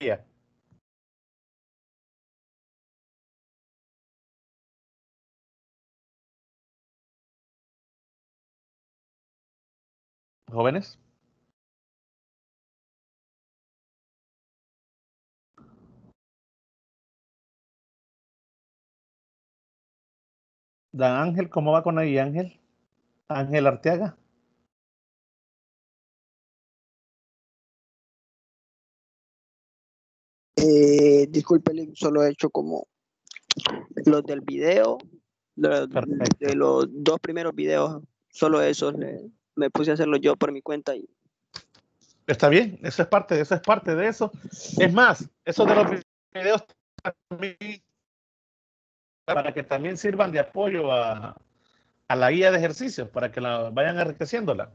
día jóvenes. Dan Ángel, ¿cómo va con ahí Ángel? Ángel Arteaga. Eh, disculpe solo he hecho como los del video, de, los dos primeros videos, solo esos me puse a hacerlo yo por mi cuenta está bien, eso es parte, eso es parte de eso. Es más, eso de los videos para que también sirvan de apoyo a, la guía de ejercicios, para que la vayan enriqueciéndola.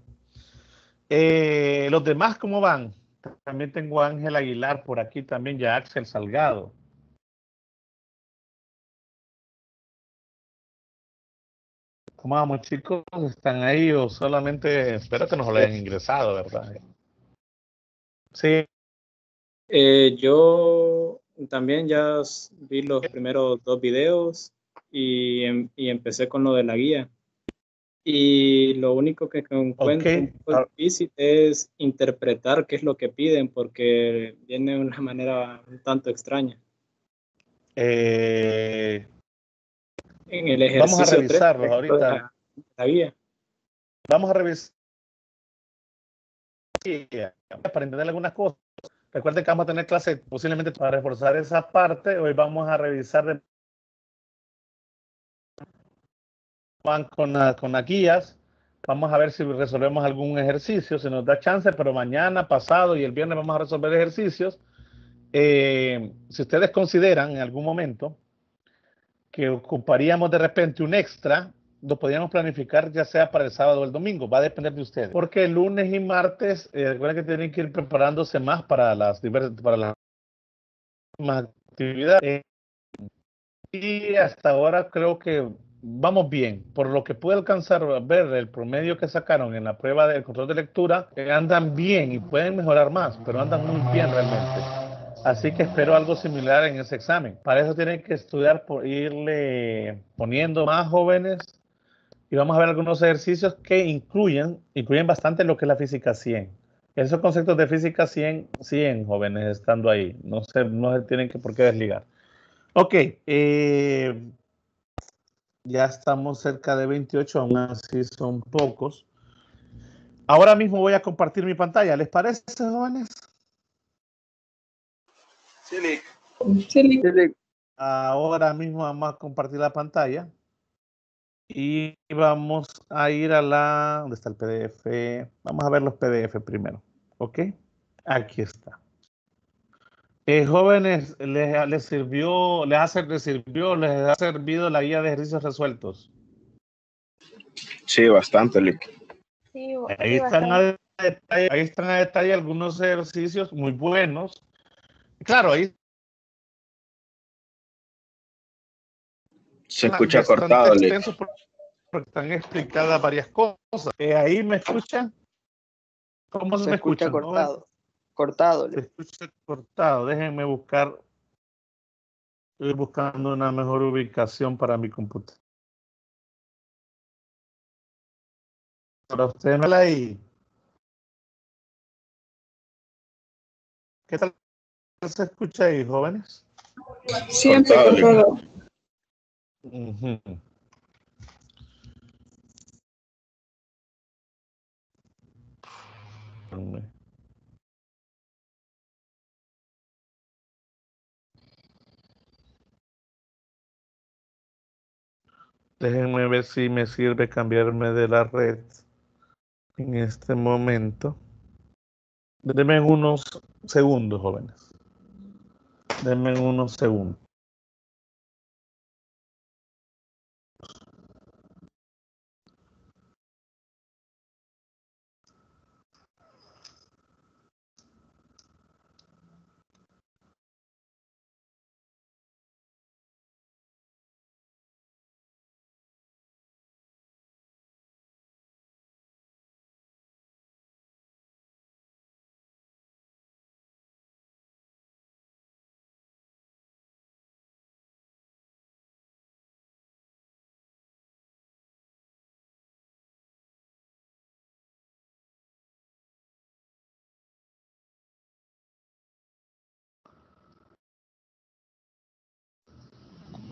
Eh, los demás, ¿cómo van? También tengo a Ángel Aguilar por aquí también ya Axel Salgado. ¿Cómo vamos, chicos? ¿Están ahí o solamente espera que nos lo hayan ingresado, verdad? Sí. Eh, yo también ya vi los eh. primeros dos videos y, em, y empecé con lo de la guía y lo único que encuentro ah. difícil es interpretar qué es lo que piden porque viene de una manera un tanto extraña. Eh, vamos a revisarlos ahorita. vamos a revisar para entender algunas cosas. Recuerden que vamos a tener clases posiblemente para reforzar esa parte. Hoy vamos a revisar de van con, con las guías. Vamos a ver si resolvemos algún ejercicio, si nos da chance, pero mañana, pasado y el viernes vamos a resolver ejercicios. Eh, si ustedes consideran en algún momento que ocuparíamos de repente un extra, lo podríamos planificar ya sea para el sábado o el domingo, va a depender de ustedes. Porque el lunes y martes, eh, recuerden que tienen que ir preparándose más para las diversas, para las actividades. Eh, y hasta ahora creo que vamos bien. Por lo que pude alcanzar a ver el promedio que sacaron en la prueba del control de lectura, eh, andan bien y pueden mejorar más, pero andan muy bien realmente. Así que espero algo similar en ese examen. Para eso tienen que estudiar por irle poniendo más jóvenes y vamos a ver algunos ejercicios que incluyen, incluyen bastante lo que es la física 100. Esos conceptos de física 100, 100 jóvenes estando ahí. No se, no se tienen que por qué desligar. Ok, eh, ya estamos cerca de 28, aún así son pocos. Ahora mismo voy a compartir mi pantalla, ¿les parece, jóvenes? Sí, Sí, Ahora mismo vamos a compartir la pantalla y vamos a ir a la... ¿Dónde está el PDF? Vamos a ver los PDF primero, ¿ok? Aquí está eh, jóvenes, les, les, sirvió, les ha, servido, les ha servido la guía de ejercicios resueltos? Sí, bastante, Lick. ahí, están A detalle, algunos ejercicios muy buenos. Claro, ahí. Se ah, escucha cortado, Porque están explicadas varias cosas. Eh, ahí me escuchan. ¿Cómo se, me escucha, cortado? cortado. escucha cortado. Déjenme buscar. Estoy buscando una mejor ubicación para mi computadora. Para usted no hay. ¿Qué tal se escucha ahí, jóvenes? Siempre cortado. Déjenme ver si me sirve cambiarme de la red en este momento. Denme unos segundos, jóvenes. Denme unos segundos.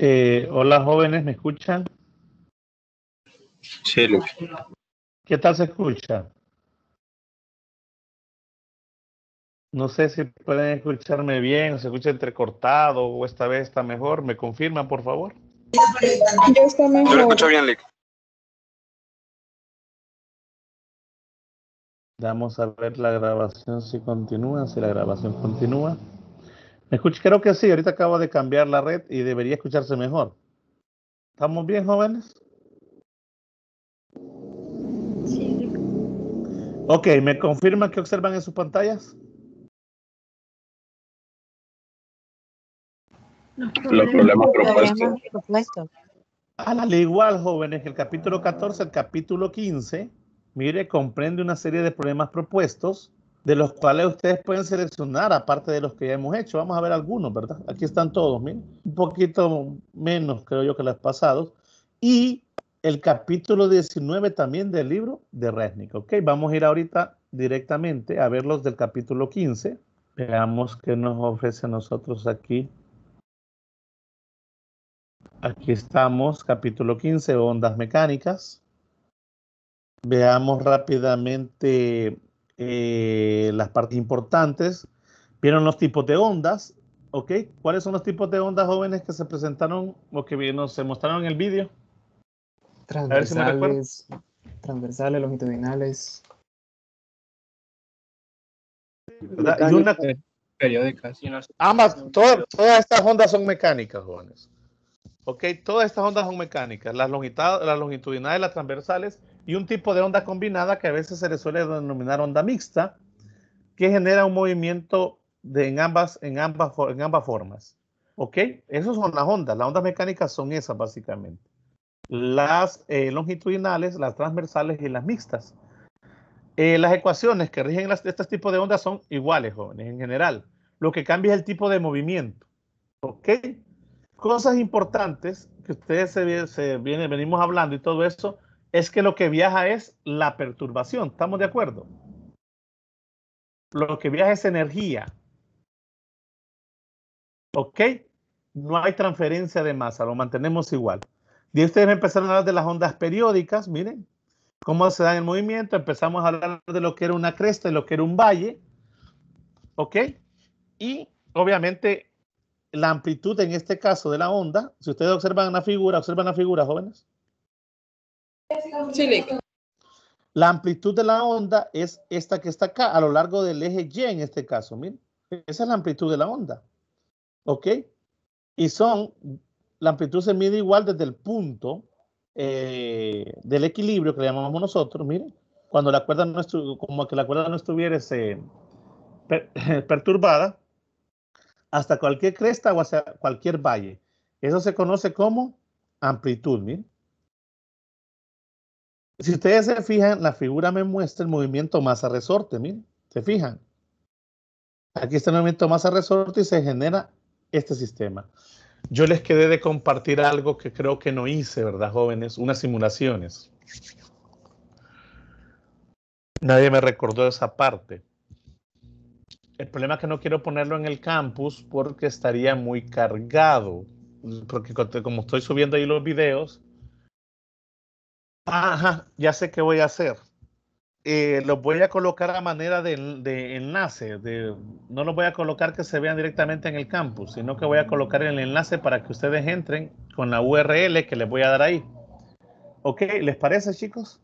Eh, hola jóvenes, ¿me escuchan? Sí, Luis. ¿Qué tal se escucha? No sé si pueden escucharme bien, se escucha entrecortado o esta vez está mejor. ¿Me confirman, por favor? Yo, lo escucho bien, Luis. Vamos a ver la grabación si continúa, si la grabación continúa creo que sí, ahorita acabo de cambiar la red y debería escucharse mejor. ¿Estamos bien, jóvenes? Sí. Ok, ¿me confirman que observan en sus pantallas? Los problemas propuestos. propuestos. Al igual, jóvenes, el capítulo 14 el capítulo 15, mire, comprende una serie de problemas propuestos de los cuales ustedes pueden seleccionar, aparte de los que ya hemos hecho. Vamos a ver algunos, ¿verdad? Aquí están todos, miren. Un poquito menos, creo yo, que los pasados. Y el capítulo 19 también del libro de Resnick. Ok, vamos a ir ahorita directamente a ver los del capítulo 15. Veamos qué nos ofrece a nosotros aquí. Aquí estamos, capítulo 15, ondas mecánicas. Veamos rápidamente eh, las partes importantes, vieron los tipos de ondas, ¿ok? ¿Cuáles son los tipos de ondas jóvenes que se presentaron o que nos se mostraron en el vídeo? Transversales, transversales, longitudinales. Y una, periódicas. Ambas, ah, todas, todas estas ondas son mecánicas, jóvenes. Ok, todas estas ondas son mecánicas. Las, longitudinales, las transversales y un tipo de onda combinada que a veces se le suele denominar onda mixta, que genera un movimiento en, ambas, en, ambas, en ambas formas. ¿Ok? Esas son las ondas. Las ondas mecánicas son esas básicamente. Las eh, longitudinales, las transversales y las mixtas. Eh, las ecuaciones que rigen las, este tipos de ondas son iguales, jóvenes, en general. Lo que cambia es el tipo de movimiento. ¿Ok? Cosas importantes que ustedes se, se venimos hablando y todo eso es que lo que viaja es la perturbación, ¿estamos de acuerdo? Lo que viaja es energía. ¿Ok? No hay transferencia de masa, lo mantenemos igual. Y ustedes empezaron a hablar de las ondas periódicas, miren cómo se dan el movimiento. Empezamos a hablar de lo que era una cresta y lo que era un valle. ¿Ok? Y obviamente la amplitud en este caso de la onda, si ustedes observan la figura, observan la figura, jóvenes. La amplitud de la onda es esta que está acá, a lo largo del eje Y en este caso, miren. Esa es la amplitud de la onda. ¿Ok? Y son, la amplitud se mide igual desde el punto eh, del equilibrio que le llamamos nosotros, miren, cuando la cuerda no como que la cuerda no estuviera este, perturbada, hasta cualquier cresta o hacia cualquier valle. Eso se conoce como amplitud, miren. Si ustedes se fijan, la figura me muestra el movimiento masa-resorte, miren, se fijan. Aquí está el movimiento masa-resorte y se genera este sistema. Yo les quedé de compartir algo que creo que no hice, ¿verdad, jóvenes? Unas simulaciones. Nadie me recordó esa parte. El problema es que no quiero ponerlo en el campus porque estaría muy cargado. Porque como estoy subiendo ahí los videos, Ajá, ya sé qué voy a hacer. Eh, los voy a colocar a manera de, enlace. De, no los voy a colocar que se vean directamente en el campus, sino que voy a colocar el enlace para que ustedes entren con la URL que les voy a dar ahí. ¿Ok? ¿Les parece, chicos?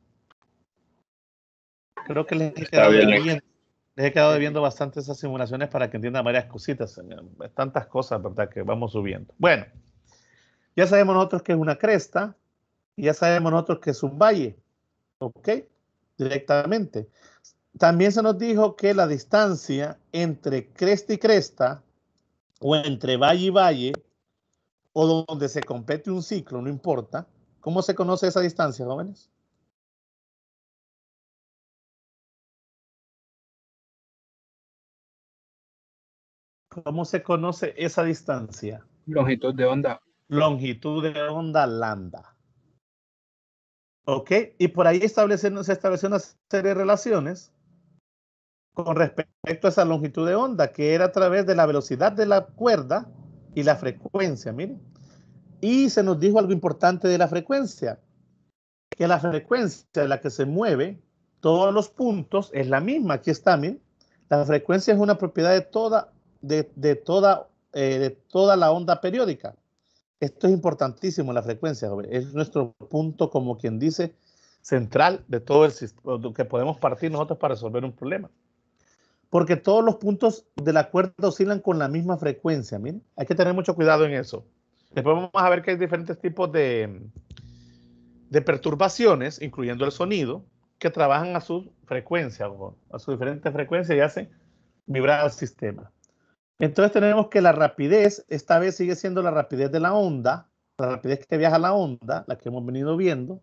Creo que les he quedado, viendo les he quedado bastante esas simulaciones para que entiendan varias cositas, eh, tantas cosas, ¿verdad? Que vamos subiendo. Bueno, ya sabemos nosotros que es una cresta, ya sabemos nosotros que es un valle, ¿ok? Directamente. También se nos dijo que la distancia entre cresta y cresta, o entre valle y valle, o donde se compete un ciclo, no importa. ¿Cómo se conoce esa distancia, jóvenes? ¿Cómo se conoce esa distancia? Longitud de onda. Longitud de onda lambda. ¿Ok? Y por ahí se estableció una serie de relaciones con respecto a esa longitud de onda, que era a través de la velocidad de la cuerda y la frecuencia, miren. Y se nos dijo algo importante de la frecuencia, que la frecuencia de la que se mueve todos los puntos es la misma, aquí está, miren. La frecuencia es una propiedad de toda, de, toda, eh, de toda la onda periódica. Esto es importantísimo, la frecuencia, es nuestro punto, como quien dice, central de todo el sistema, que podemos partir nosotros para resolver un problema. Porque todos los puntos de la cuerda oscilan con la misma frecuencia, hay que tener mucho cuidado en eso. Después vamos a ver que hay diferentes tipos de, de perturbaciones, incluyendo el sonido, que trabajan a su frecuencia, a su diferente frecuencia y hacen vibrar al sistema. Entonces tenemos que la rapidez, esta vez sigue siendo la rapidez de la onda, la rapidez que viaja la onda, la que hemos venido viendo,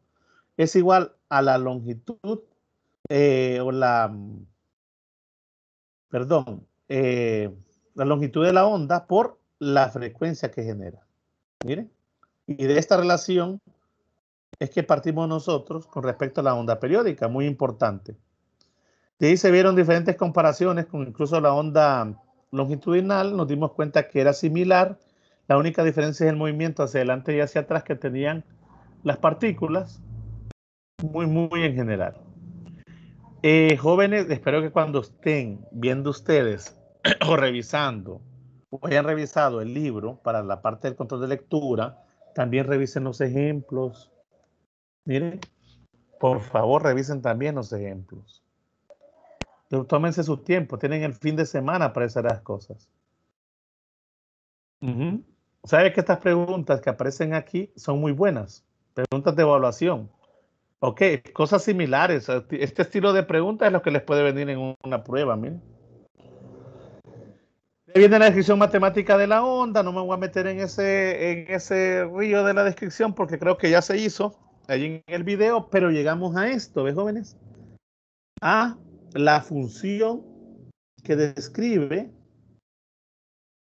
es igual a la longitud eh, o la, perdón, eh, la longitud de la onda por la frecuencia que genera. Miren, y de esta relación es que partimos nosotros con respecto a la onda periódica, muy importante. De ahí se vieron diferentes comparaciones con incluso la onda longitudinal nos dimos cuenta que era similar. La única diferencia es el movimiento hacia adelante y hacia atrás que tenían las partículas. Muy, muy en general. Eh, jóvenes, espero que cuando estén viendo ustedes o revisando o hayan revisado el libro para la parte del control de lectura, también revisen los ejemplos. Miren, por favor, revisen también los ejemplos tómense su tiempo, tienen el fin de semana para hacer las cosas. Uh Sabes que estas preguntas que aparecen aquí son muy buenas, preguntas de evaluación. Ok, cosas similares. Este estilo de preguntas es lo que les puede venir en una prueba, miren. Viene la descripción matemática de la onda, no me voy a meter en ese, en ese río de la descripción porque creo que ya se hizo allí en el video, pero llegamos a esto, ¿ves jóvenes? Ah la función que describe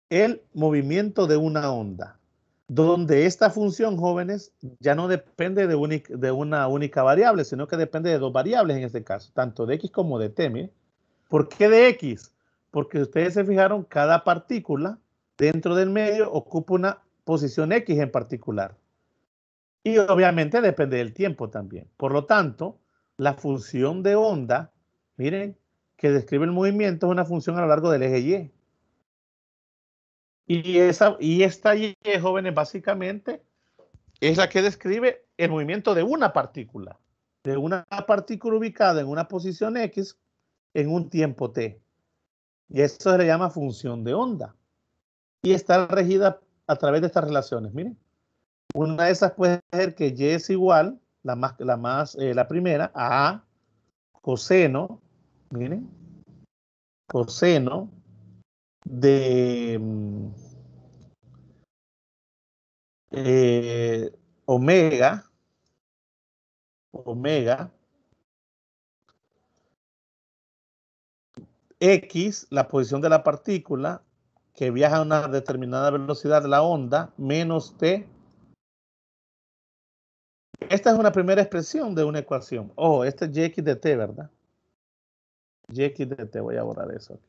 el movimiento de una onda, donde esta función, jóvenes, ya no depende de, una única variable, sino que depende de dos variables en este caso, tanto de x como de t. ¿Por qué de x? Porque ustedes se fijaron, cada partícula dentro del medio ocupa una posición x en particular. Y obviamente depende del tiempo también. Por lo tanto, la función de onda miren, que describe el movimiento es una función a lo largo del eje Y. Y, esa, y esta Y, jóvenes, básicamente es la que describe el movimiento de una partícula, de una partícula ubicada en una posición X en un tiempo T. Y eso se le llama función de onda. Y está regida a través de estas relaciones. Miren, una de esas puede ser que Y es igual, la más, la, más, eh, la primera, a A coseno, miren, coseno de mm, eh, omega, omega, x, la posición de la partícula que viaja a una determinada velocidad de la onda, menos t esta es una primera expresión de una ecuación. Oh, este es x de t, ¿verdad? YXDT, de t, voy a borrar eso aquí.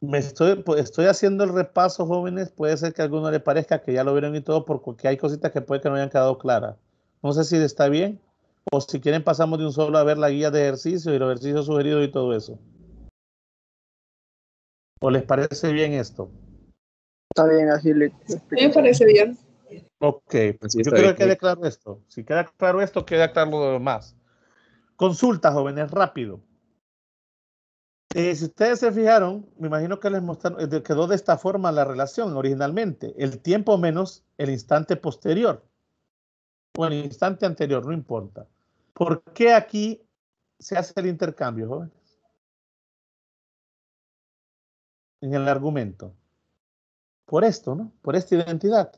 Me pues, estoy, haciendo el repaso, jóvenes. Puede ser que a alguno le parezca que ya lo vieron y todo, porque hay cositas que puede que no hayan quedado claras. No sé si está bien, o si quieren pasamos de un solo a ver la guía de ejercicio y los ejercicios sugeridos y todo eso. ¿O les parece bien esto? Está bien, así le. me parece bien. Ok, yo creo que quede claro esto. Si queda claro esto, queda claro lo demás. Consulta, jóvenes, rápido. Eh, si ustedes se fijaron, me imagino que les mostraron, eh, quedó de esta forma la relación originalmente. El tiempo menos el instante posterior. O el instante anterior, no importa. ¿Por qué aquí se hace el intercambio, jóvenes? En el argumento. Por esto, ¿no? Por esta identidad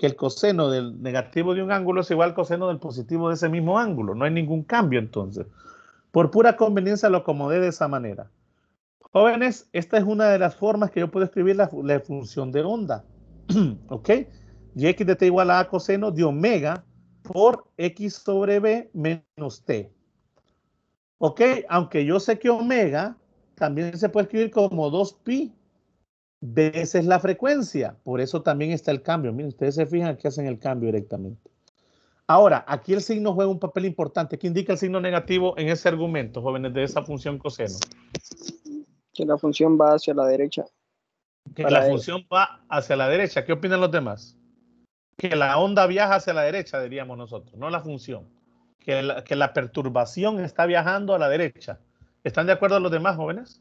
que el coseno del negativo de un ángulo es igual al coseno del positivo de ese mismo ángulo. No hay ningún cambio entonces. Por pura conveniencia lo acomodé de esa manera. Jóvenes, esta es una de las formas que yo puedo escribir la, función de onda. ¿Ok? Y x de t igual a, coseno de omega por x sobre b menos t. ¿Ok? Aunque yo sé que omega también se puede escribir como 2pi es la frecuencia. Por eso también está el cambio. Miren, ustedes se fijan que hacen el cambio directamente. Ahora, aquí el signo juega un papel importante. ¿Qué indica el signo negativo en ese argumento, jóvenes, de esa función coseno? Que la función va hacia la derecha. Que la función va hacia la derecha. ¿Qué opinan los demás? Que la onda viaja hacia la derecha, diríamos nosotros, no la función. Que que la perturbación está viajando a la derecha. ¿Están de acuerdo los demás, jóvenes?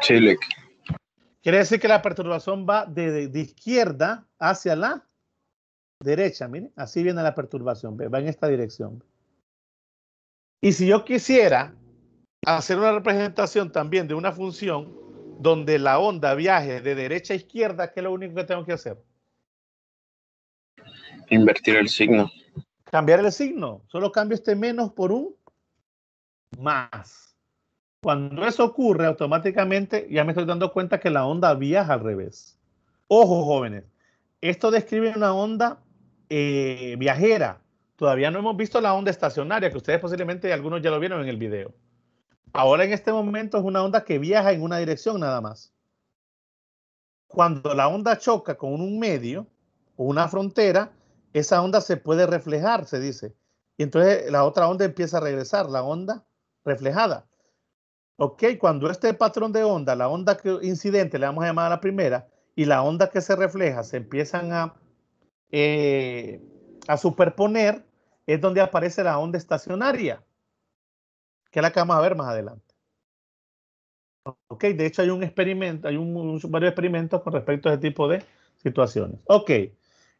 Chile. Quiere decir que la perturbación va de, izquierda hacia la derecha, miren, así viene la perturbación, va en esta dirección. Y si yo quisiera hacer una representación también de una función donde la onda viaje de derecha a izquierda, ¿qué es lo único que tengo que hacer? Invertir el signo. Cambiar el signo. Solo cambio este menos por un más. Cuando eso ocurre, automáticamente ya me estoy dando cuenta que la onda viaja al revés. Ojo, jóvenes, esto describe una onda eh, viajera. Todavía no hemos visto la onda estacionaria, que ustedes posiblemente algunos ya lo vieron en el video. Ahora en este momento es una onda que viaja en una dirección nada más. Cuando la onda choca con un medio o una frontera, esa onda se puede reflejar, se dice. Y entonces la otra onda empieza a regresar, la onda reflejada. Ok, cuando este patrón de onda, la onda que, incidente, le vamos a llamar a la primera, y la onda que se refleja se empiezan a, eh, a superponer, es donde aparece la onda estacionaria, que es la que vamos a ver más adelante. Ok, de hecho hay un experimento, hay un, varios experimentos con respecto a ese tipo de situaciones. Ok,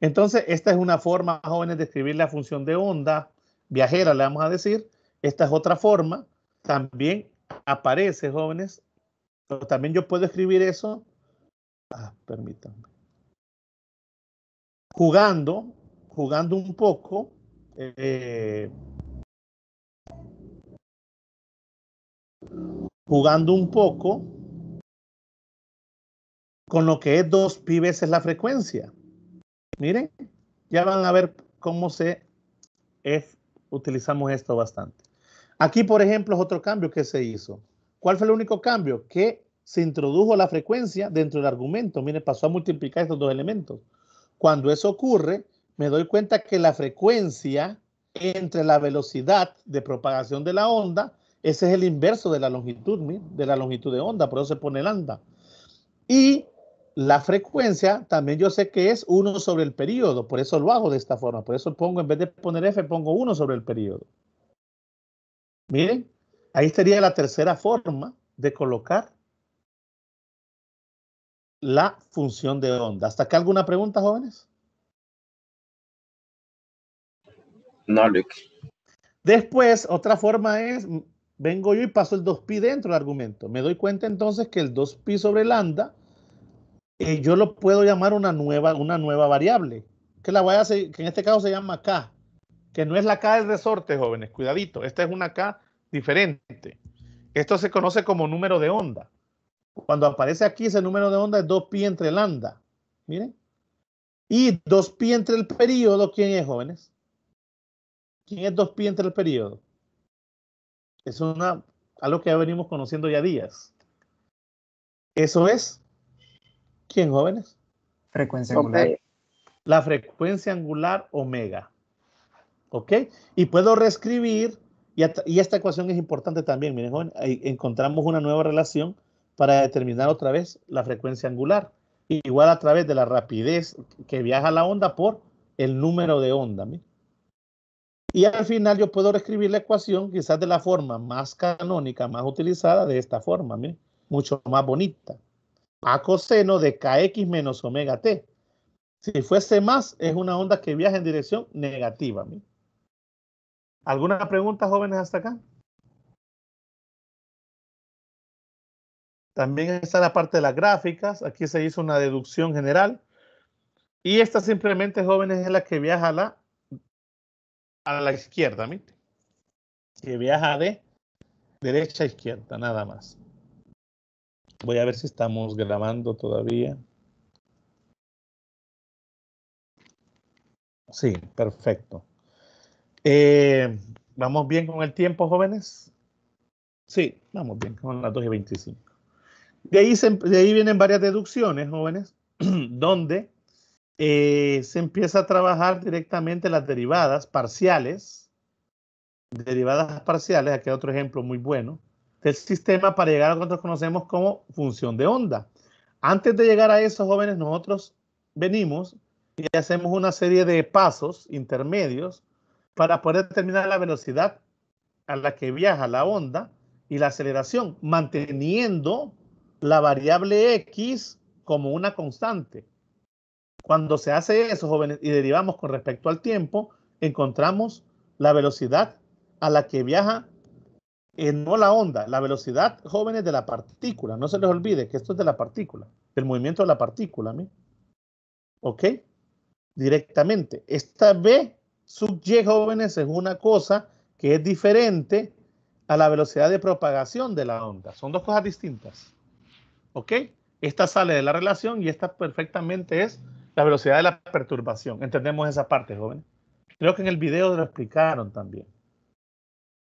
entonces esta es una forma, jóvenes, de escribir la función de onda viajera, le vamos a decir. Esta es otra forma. También aparece, jóvenes, pero también yo puedo escribir eso. Ah, permítanme. Jugando, jugando un poco. Eh, jugando un poco con lo que es dos pi veces la frecuencia. Miren, ya van a ver cómo se es, utilizamos esto bastante. Aquí, por ejemplo, es otro cambio que se hizo. ¿Cuál fue el único cambio? Que se introdujo la frecuencia dentro del argumento. Mire, pasó a multiplicar estos dos elementos. Cuando eso ocurre, me doy cuenta que la frecuencia entre la velocidad de propagación de la onda, ese es el inverso de la longitud, de la longitud de onda, por eso se pone lambda. Y la frecuencia también yo sé que es 1 sobre el periodo, por eso lo hago de esta forma, por eso pongo, en vez de poner F, pongo 1 sobre el periodo. Miren, ahí estaría la tercera forma de colocar la función de onda. ¿Hasta acá alguna pregunta, jóvenes? No, Luke. Después, otra forma es, vengo yo y paso el 2pi dentro del argumento. Me doy cuenta entonces que el 2pi sobre lambda, eh, yo lo puedo llamar una nueva, una nueva variable, que, la voy a hacer, que en este caso se llama k que no es la K del resorte, jóvenes, cuidadito, esta es una K diferente. Esto se conoce como número de onda. Cuando aparece aquí ese número de onda es 2pi entre lambda. Miren. Y 2pi entre el periodo, ¿quién es, jóvenes? ¿Quién es 2pi entre el periodo? Es una, algo que ya venimos conociendo ya días. Eso es, ¿quién, jóvenes? Frecuencia angular. La frecuencia angular omega. ¿Ok? Y puedo reescribir, y, y esta ecuación es importante también, miren, encontramos una nueva relación para determinar otra vez la frecuencia angular, igual a través de la rapidez que viaja la onda por el número de onda. Y al final yo puedo reescribir la ecuación quizás de la forma más canónica, más utilizada, de esta forma, miren, mucho más bonita. A coseno de kx menos omega t. Si fuese más, es una onda que viaja en dirección negativa. Miren. ¿Alguna pregunta, jóvenes, hasta acá? También está la parte de las gráficas. Aquí se hizo una deducción general. Y esta simplemente, jóvenes, es la que viaja a la, a la izquierda, Que viaja de derecha a izquierda, nada más. Voy a ver si estamos grabando todavía. Sí, perfecto. Eh, ¿Vamos bien con el tiempo, jóvenes? Sí, vamos bien con las 2 y 25. De ahí, em, de ahí vienen varias deducciones, jóvenes, donde eh, se empieza a trabajar directamente las derivadas parciales, derivadas parciales, aquí otro ejemplo muy bueno, del sistema para llegar a lo que nosotros conocemos como función de onda. Antes de llegar a eso, jóvenes, nosotros venimos y hacemos una serie de pasos intermedios para poder determinar la velocidad a la que viaja la onda y la aceleración, manteniendo la variable X como una constante. Cuando se hace eso, jóvenes, y derivamos con respecto al tiempo, encontramos la velocidad a la que viaja, eh, no la onda, la velocidad, jóvenes, de la partícula. No se les olvide que esto es de la partícula, del movimiento de la partícula. ¿me? ¿Ok? Directamente. Esta B sub jóvenes es una cosa que es diferente a la velocidad de propagación de la onda. Son dos cosas distintas. ¿Ok? Esta sale de la relación y esta perfectamente es la velocidad de la perturbación. Entendemos esa parte, jóvenes. Creo que en el video lo explicaron también.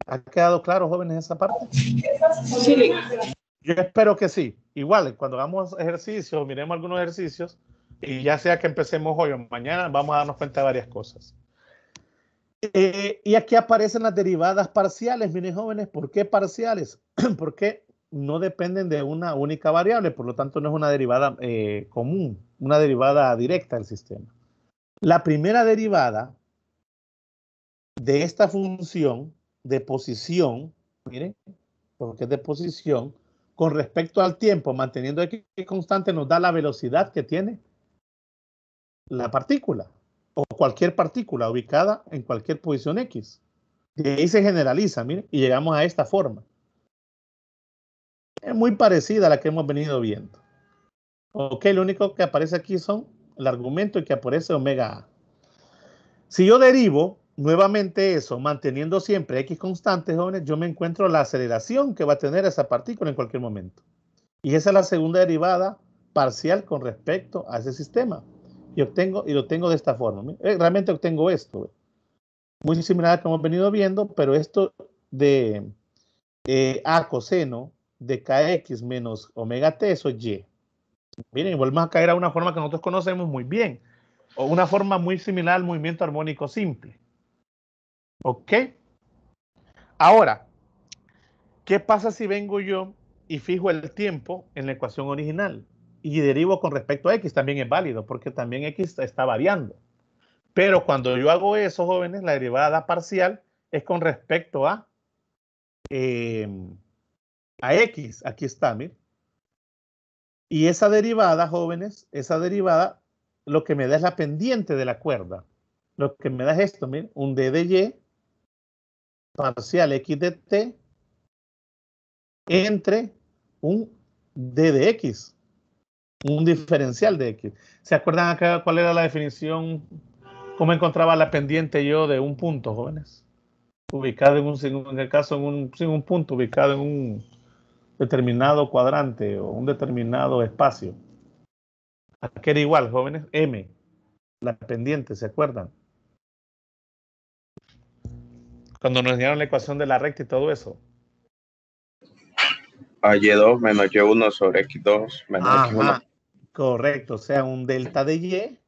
¿Ha quedado claro, jóvenes, esa parte? Sí. Yo espero que sí. Igual, cuando hagamos ejercicios, miremos algunos ejercicios, y ya sea que empecemos hoy o mañana, vamos a darnos cuenta de varias cosas. Eh, y aquí aparecen las derivadas parciales, miren jóvenes, ¿por qué parciales? Porque no dependen de una única variable, por lo tanto no es una derivada eh, común, una derivada directa del sistema. La primera derivada de esta función de posición, miren, porque es de posición, con respecto al tiempo, manteniendo x constante, nos da la velocidad que tiene la partícula o cualquier partícula ubicada en cualquier posición X. Y ahí se generaliza, miren, y llegamos a esta forma. Es muy parecida a la que hemos venido viendo. Ok, lo único que aparece aquí son el argumento y que aparece omega A. Si yo derivo nuevamente eso, manteniendo siempre X constante, jóvenes, yo me encuentro la aceleración que va a tener esa partícula en cualquier momento. Y esa es la segunda derivada parcial con respecto a ese sistema y obtengo y lo tengo de esta forma. Eh, realmente obtengo esto. Muy similar a lo que hemos venido viendo, pero esto de eh, A coseno de KX menos omega T, eso es Y. Miren, volvemos a caer a una forma que nosotros conocemos muy bien, o una forma muy similar al movimiento armónico simple. ¿Ok? Ahora, ¿qué pasa si vengo yo y fijo el tiempo en la ecuación original? y derivo con respecto a X también es válido, porque también X está variando. Pero cuando yo hago eso, jóvenes, la derivada parcial es con respecto a, em, a X. Aquí está, miren. Y esa derivada, jóvenes, esa derivada, lo que me da es la pendiente de la cuerda. Lo que me da es esto, miren, un D de Y parcial X de T entre un D de X un diferencial de X. ¿Se acuerdan acá cuál era la definición? ¿Cómo encontraba la pendiente yo de un punto, jóvenes? Ubicado en un, en el caso, en un, punto, ubicado en un determinado cuadrante o un determinado espacio. qué era igual, jóvenes, M, la pendiente, ¿se acuerdan? Cuando nos enseñaron la ecuación de la recta y todo eso. A ah, Y2 menos Y1 sobre X2 menos X1 Correcto, o sea, un delta de Y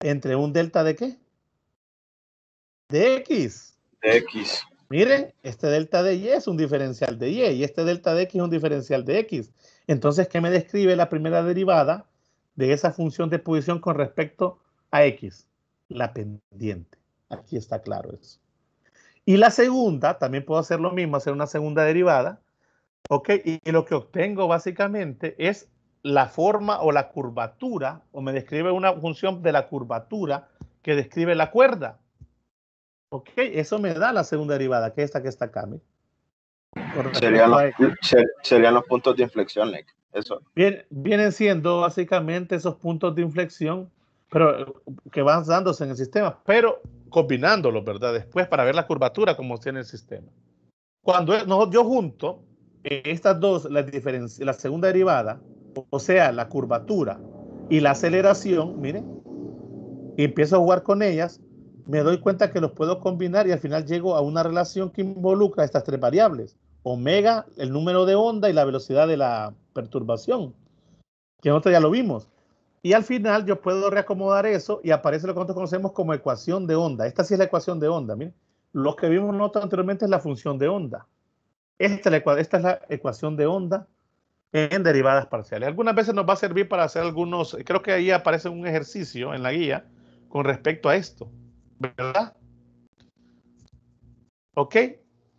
entre un delta de qué? De X. De X. Miren, este delta de Y es un diferencial de Y y este delta de X es un diferencial de X. Entonces, ¿qué me describe la primera derivada de esa función de posición con respecto a X? La pendiente. Aquí está claro eso. Y la segunda, también puedo hacer lo mismo, hacer una segunda derivada. ¿Ok? y lo que obtengo básicamente es la forma o la curvatura, o me describe una función de la curvatura que describe la cuerda. Ok, eso me da la segunda derivada, que es esta que está acá. Serían los, serían los, puntos de inflexión, Nick. Eso. Bien, vienen siendo básicamente esos puntos de inflexión pero, que van dándose en el sistema, pero combinándolos, ¿verdad? Después para ver la curvatura como tiene el sistema. Cuando yo junto eh, estas dos, la segunda derivada, o sea, la curvatura y la aceleración, miren, y empiezo a jugar con ellas, me doy cuenta que los puedo combinar y al final llego a una relación que involucra estas tres variables, omega, el número de onda y la velocidad de la perturbación, que nosotros ya lo vimos. Y al final yo puedo reacomodar eso y aparece lo que nosotros conocemos como ecuación de onda. Esta sí es la ecuación de onda, miren. Lo que vimos nosotros anteriormente es la función de onda. Esta es esta es la ecuación de onda en derivadas parciales. Algunas veces nos va a servir para hacer algunos, creo que ahí aparece un ejercicio en la guía con respecto a esto, ¿verdad? ¿Ok?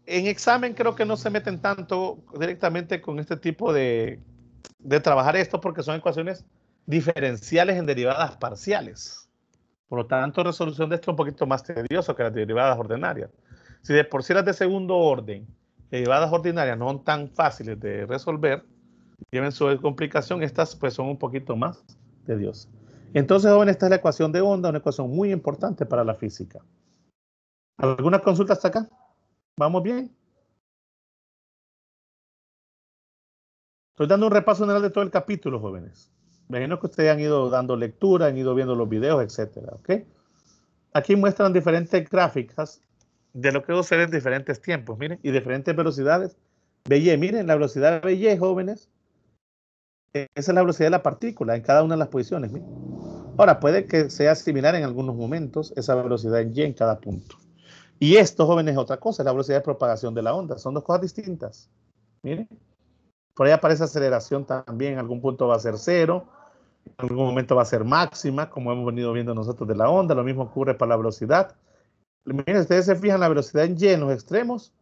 En examen creo que no se meten tanto directamente con este tipo de, de trabajar esto porque son ecuaciones diferenciales en derivadas parciales. Por lo tanto, resolución de esto es un poquito más tedioso que las derivadas ordinarias. Si de por sí las de segundo orden, derivadas ordinarias no son tan fáciles de resolver, lleven su complicación, estas pues son un poquito más de Dios. Entonces, jóvenes, esta es la ecuación de onda, una ecuación muy importante para la física. ¿Alguna consulta hasta acá? ¿Vamos bien? Estoy dando un repaso general de todo el capítulo, jóvenes. Imagino que ustedes han ido dando lectura, han ido viendo los videos, etcétera, ¿ok? Aquí muestran diferentes gráficas de lo que sucede en diferentes tiempos, miren, y diferentes velocidades. Belle, miren, la velocidad de jóvenes, esa es la velocidad de la partícula en cada una de las posiciones. Ahora, puede que sea similar en algunos momentos esa velocidad en y en cada punto. Y esto, jóvenes, es otra cosa, es la velocidad de propagación de la onda. Son dos cosas distintas. Miren, por ahí aparece aceleración también. En algún punto va a ser cero, en algún momento va a ser máxima, como hemos venido viendo nosotros de la onda. Lo mismo ocurre para la velocidad. Miren, ustedes se fijan, la velocidad en Y en los extremos,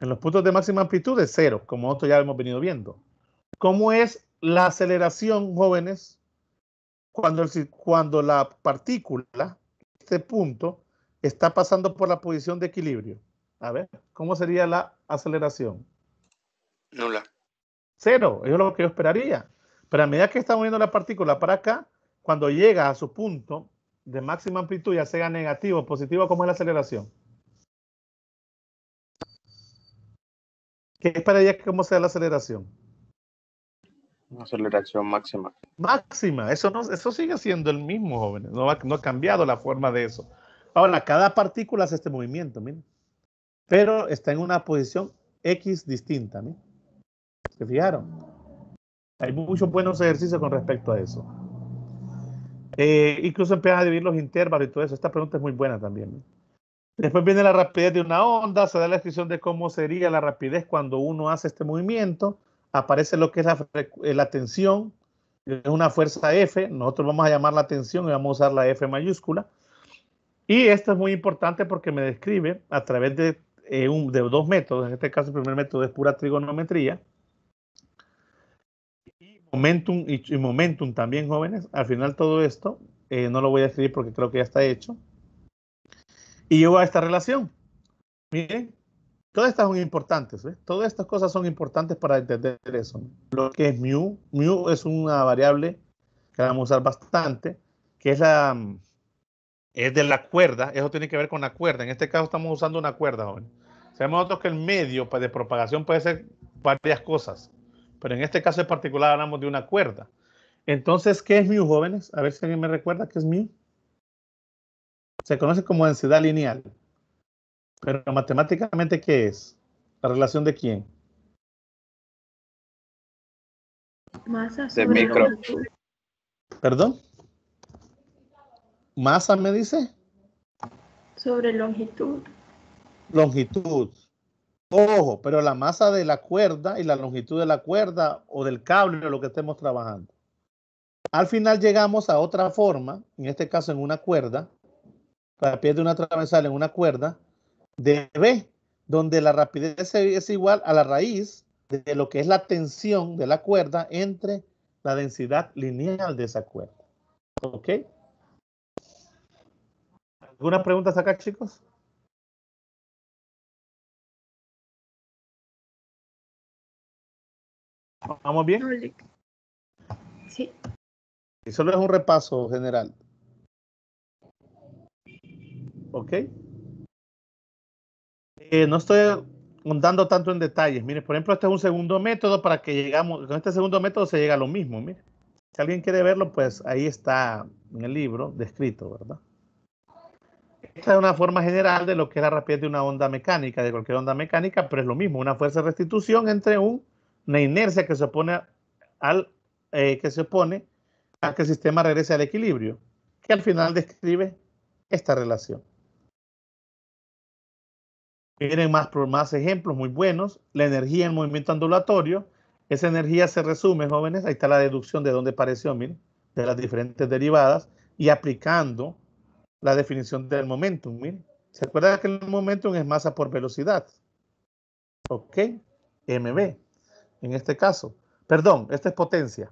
en los puntos de máxima amplitud es cero, como nosotros ya hemos venido viendo. ¿Cómo es la aceleración, jóvenes, cuando, cuando la partícula, este punto, está pasando por la posición de equilibrio. A ver, ¿cómo sería la aceleración? Nula. Cero, eso es lo que yo esperaría. Pero a medida que está moviendo la partícula para acá, cuando llega a su punto de máxima amplitud, ya sea negativo o positivo, ¿cómo es la aceleración? ¿Qué esperaría que cómo sea la aceleración? aceleración máxima. Máxima, eso, no, eso sigue siendo el mismo, jóvenes. No, no ha cambiado la forma de eso. Ahora, cada partícula hace este movimiento, miren. Pero está en una posición X distinta, miren. ¿Se fijaron? Hay muchos buenos ejercicios con respecto a eso. Eh, incluso empiezan a dividir los intervalos y todo eso. Esta pregunta es muy buena también. Después viene la rapidez de una onda, se da la descripción de cómo sería la rapidez cuando uno hace este movimiento aparece lo que es la, eh, la tensión, es una fuerza F, nosotros vamos a llamar la tensión y vamos a usar la F mayúscula. Y esto es muy importante porque me describe a través de, eh, un, de dos métodos, en este caso el primer método es pura trigonometría, y momentum, y, momentum también jóvenes, al final todo esto, eh, no lo voy a escribir porque creo que ya está hecho, y a esta relación. Miren, Todas estas son importantes, ¿ves? Todas estas cosas son importantes para entender eso. Lo que es mu, mu es una variable que vamos a usar bastante, que es la mm, es de la cuerda, eso tiene que ver con la cuerda. En este caso estamos usando una cuerda, jóvenes. Sabemos nosotros que el medio pues, de propagación puede ser varias cosas, pero en este caso en particular hablamos de una cuerda. Entonces, ¿qué es mu, jóvenes? A ver si alguien me recuerda qué es mu. Se conoce como densidad lineal. Pero matemáticamente, ¿qué es? ¿La relación de quién? Masa sobre Longitud. ¿Perdón? ¿Masa me dice? Sobre longitud. Longitud. Ojo, pero la masa de la cuerda y la longitud de la cuerda o del cable o lo que estemos trabajando. Al final llegamos a otra forma, en este caso en una cuerda, para pie de una travesal en una cuerda, de B, donde la rapidez es igual a la raíz de lo que es la tensión de la cuerda entre la densidad lineal de esa cuerda. ¿Ok? ¿Algunas preguntas acá, chicos? ¿Vamos bien? Sí. Y solo es un repaso general. ¿Ok? Eh, no estoy contando tanto en detalles. Mire, por ejemplo, este es un segundo método para que llegamos, con este segundo método se llega a lo mismo. si alguien quiere verlo, pues ahí está en el libro descrito, ¿verdad? Esta es una forma general de lo que es la rapidez de una onda mecánica, de cualquier onda mecánica, pero es lo mismo, una fuerza de restitución entre un, una inercia que se opone al eh, que se opone a que el sistema regrese al equilibrio, que al final describe esta relación. Miren más, más ejemplos muy buenos. La energía en movimiento ondulatorio. Esa energía se resume, jóvenes. Ahí está la deducción de dónde apareció, miren, de las diferentes derivadas y aplicando la definición del momentum. Miren, ¿se acuerdan que el momentum es masa por velocidad? Ok, MB en este caso. Perdón, esta es potencia.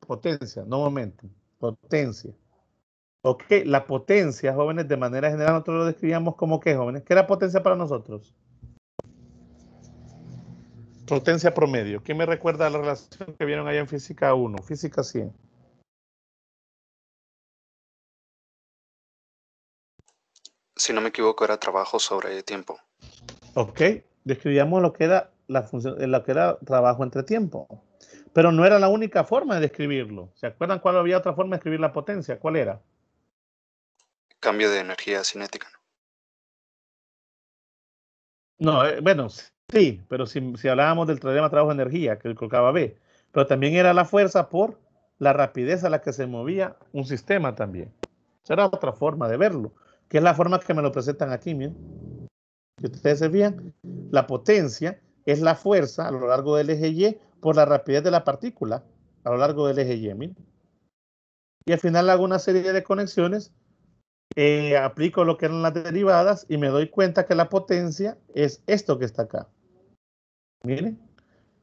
Potencia, no momentum. Potencia. Ok, la potencia, jóvenes, de manera general nosotros lo describíamos como qué, jóvenes. ¿Qué era potencia para nosotros? Potencia promedio. ¿Qué me recuerda a la relación que vieron allá en física 1, física 100? Si no me equivoco, era trabajo sobre tiempo. Ok, describíamos lo que era la función, eh, que era trabajo entre tiempo. Pero no era la única forma de describirlo. ¿Se acuerdan cuál había otra forma de escribir la potencia? ¿Cuál era? cambio de energía cinética. No, no eh, bueno, sí, pero si, si hablábamos del de trabajo-energía que colocaba B, pero también era la fuerza por la rapidez a la que se movía un sistema también. Será otra forma de verlo, que es la forma que me lo presentan aquí, miren. ustedes se fijan, la potencia es la fuerza a lo largo del eje Y por la rapidez de la partícula a lo largo del eje Y. Y al final hago una serie de conexiones eh, aplico lo que eran las derivadas y me doy cuenta que la potencia es esto que está acá. Miren,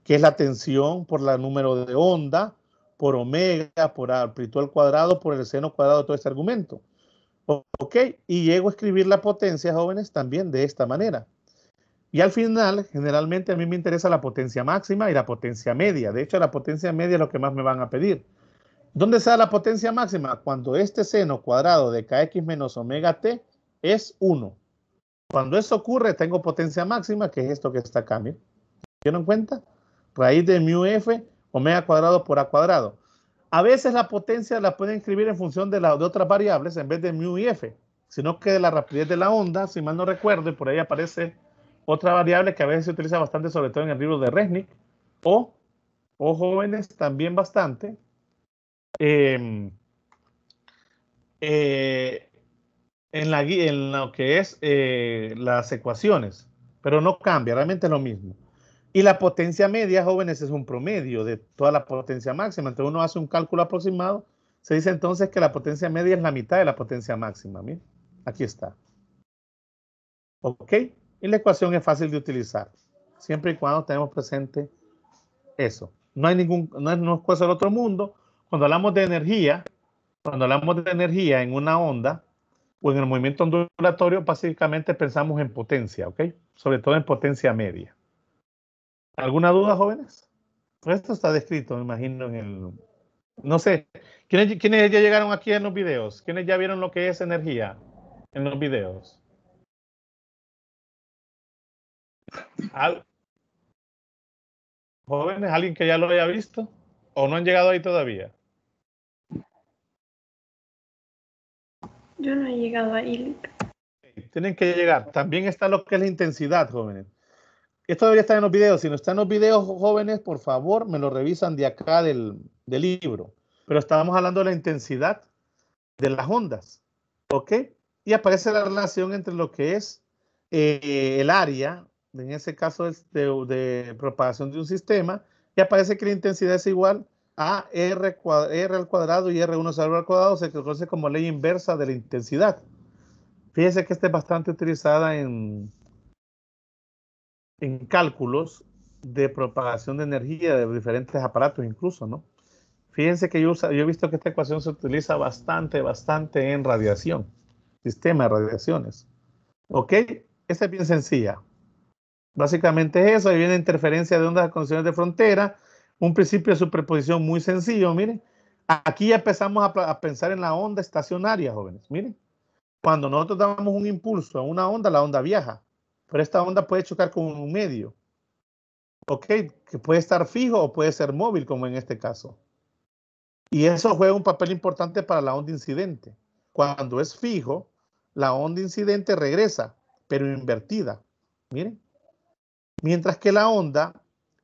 que es la tensión por la número de onda, por omega, por amplitud al cuadrado, por el seno cuadrado, todo este argumento. Ok, y llego a escribir la potencia, jóvenes, también de esta manera. Y al final, generalmente a mí me interesa la potencia máxima y la potencia media. De hecho, la potencia media es lo que más me van a pedir. ¿Dónde está la potencia máxima? Cuando este seno cuadrado de kx menos omega t es 1. Cuando eso ocurre, tengo potencia máxima, que es esto que está acá. tienen en cuenta? Raíz de mu f, omega cuadrado por a cuadrado. A veces la potencia la pueden escribir en función de, de otras variables en vez de mu y f, sino que de la rapidez de la onda, si mal no recuerdo, y por ahí aparece otra variable que a veces se utiliza bastante, sobre todo en el libro de Resnick, o, o oh, jóvenes, también bastante, Em, eh, en, la, en lo que es eh, las ecuaciones, pero no cambia, realmente es lo mismo. Y la potencia media, jóvenes, es un promedio de toda la potencia máxima. Entonces uno hace un cálculo aproximado, se dice entonces que la potencia media es la mitad de la potencia máxima. Miren, aquí está. ¿Ok? Y la ecuación es fácil de utilizar, siempre y cuando tenemos presente eso. No hay ningún, no es, no es cosa del otro mundo, cuando hablamos de energía, cuando hablamos de energía en una onda o en el movimiento ondulatorio, básicamente pensamos en potencia, ¿ok? Sobre todo en potencia media. ¿Alguna duda, jóvenes? Pues esto está descrito, me imagino, en el... No sé, ¿quiénes, ¿quiénes ya llegaron aquí en los videos? ¿Quiénes ya vieron lo que es energía en los videos? Jóvenes, ¿alguien que ya lo haya visto? ¿O no han llegado ahí todavía? Yo no he llegado a Tienen que llegar. También está lo que es la intensidad, jóvenes. Esto debería estar en los videos. Si no está en los videos, jóvenes, por favor, me lo revisan de acá del, libro. Pero estábamos hablando de la intensidad de las ondas. ¿Ok? Y aparece la relación entre lo que es eh, el área, en ese caso es de, propagación de un sistema, y aparece que la intensidad es igual a a R, al cuadrado y R1 al cuadrado se conoce como ley inversa de la intensidad. Fíjense que esta es bastante utilizada en, en cálculos de propagación de energía de diferentes aparatos incluso, ¿no? Fíjense que yo, yo he visto que esta ecuación se utiliza bastante, bastante en radiación, sistema de radiaciones. ¿Ok? Esta es bien sencilla. Básicamente es eso, ahí viene interferencia de ondas a condiciones de frontera, un principio de superposición muy sencillo, miren. Aquí empezamos a, a, pensar en la onda estacionaria, jóvenes. Miren, cuando nosotros damos un impulso a una onda, la onda viaja, pero esta onda puede chocar con un medio. ¿Ok? Que puede estar fijo o puede ser móvil, como en este caso. Y eso juega un papel importante para la onda incidente. Cuando es fijo, la onda incidente regresa, pero invertida. Miren. Mientras que la onda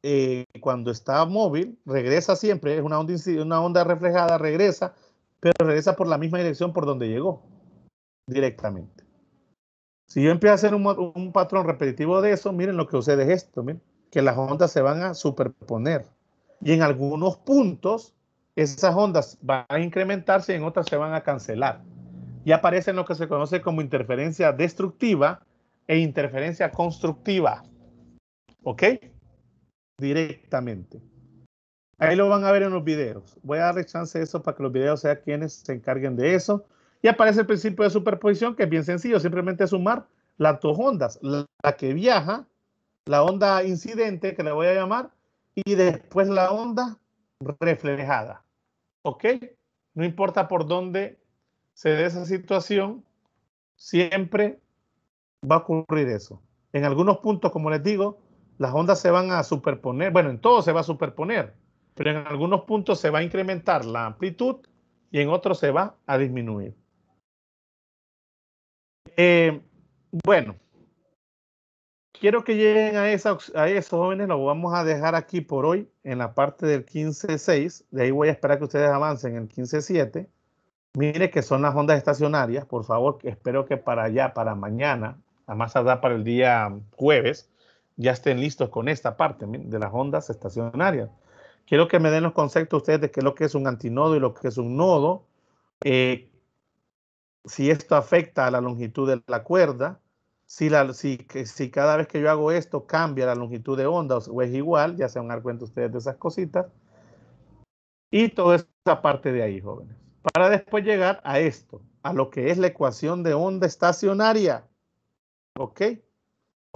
eh, cuando está móvil, regresa siempre, es una onda, una onda reflejada, regresa, pero regresa por la misma dirección por donde llegó, directamente. Si yo empiezo a hacer un, un patrón repetitivo de eso, miren lo que sucede es esto, que las ondas se van a superponer. Y en algunos puntos, esas ondas van a incrementarse y en otras se van a cancelar. Y aparecen lo que se conoce como interferencia destructiva e interferencia constructiva. ¿Ok? directamente. Ahí lo van a ver en los videos. Voy a darle chance a eso para que los videos sean quienes se encarguen de eso. Y aparece el principio de superposición, que es bien sencillo, simplemente sumar las dos ondas, la, que viaja, la onda incidente, que le voy a llamar, y después la onda reflejada. ¿Ok? No importa por dónde se dé esa situación, siempre va a ocurrir eso. En algunos puntos, como les digo, las ondas se van a superponer, bueno, en todo se va a superponer, pero en algunos puntos se va a incrementar la amplitud y en otros se va a disminuir. Eh, bueno, quiero que lleguen a, esos jóvenes, lo vamos a dejar aquí por hoy en la parte del 15.6, de ahí voy a esperar que ustedes avancen en el 15.7. Mire que son las ondas estacionarias, por favor, espero que para allá, para mañana, a más para el día jueves, ya estén listos con esta parte de las ondas estacionarias. Quiero que me den los conceptos ustedes de qué es lo que es un antinodo y lo que es un nodo, eh, si esto afecta a la longitud de la cuerda, si, la, si, si, cada vez que yo hago esto cambia la longitud de onda o es igual, ya se van a dar cuenta ustedes de esas cositas. Y toda esa parte de ahí, jóvenes. Para después llegar a esto, a lo que es la ecuación de onda estacionaria. ¿Ok?